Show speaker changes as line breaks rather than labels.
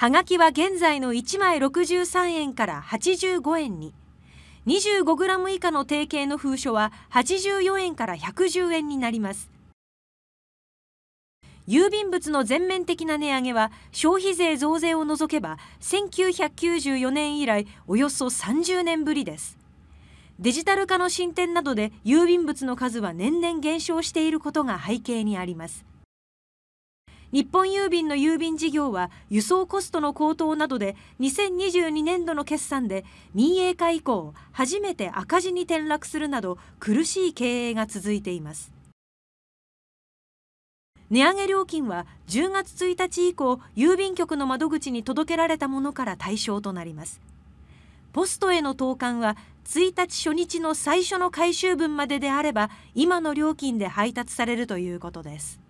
はがきは現在の1枚63円から85円に 25g 以下の提携の封書は84円から110円になります郵便物の全面的な値上げは消費税増税を除けば1994年以来およそ30年ぶりですデジタル化の進展などで郵便物の数は年々減少していることが背景にあります日本郵便の郵便事業は輸送コストの高騰などで2022年度の決算で民営化以降初めて赤字に転落するなど苦しい経営が続いています。値上げ料金は10月1日以降郵便局の窓口に届けられたものから対象となります。ポストへの投函は1日初日の最初の回収分までであれば今の料金で配達されるということです。